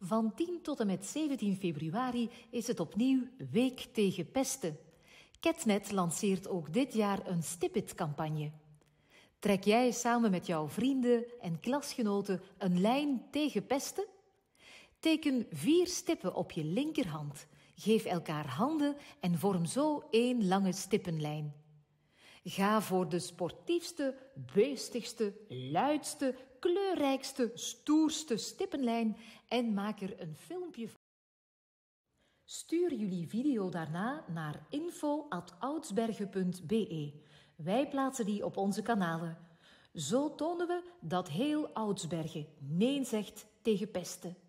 Van 10 tot en met 17 februari is het opnieuw Week tegen Pesten. Ketnet lanceert ook dit jaar een Stipit-campagne. Trek jij samen met jouw vrienden en klasgenoten een lijn tegen pesten? Teken vier stippen op je linkerhand. Geef elkaar handen en vorm zo één lange stippenlijn. Ga voor de sportiefste, beestigste, luidste, kleurrijkste, stoerste stippenlijn en maak er een filmpje van. Stuur jullie video daarna naar info.oudsbergen.be. Wij plaatsen die op onze kanalen. Zo tonen we dat heel Oudsbergen nee zegt tegen pesten.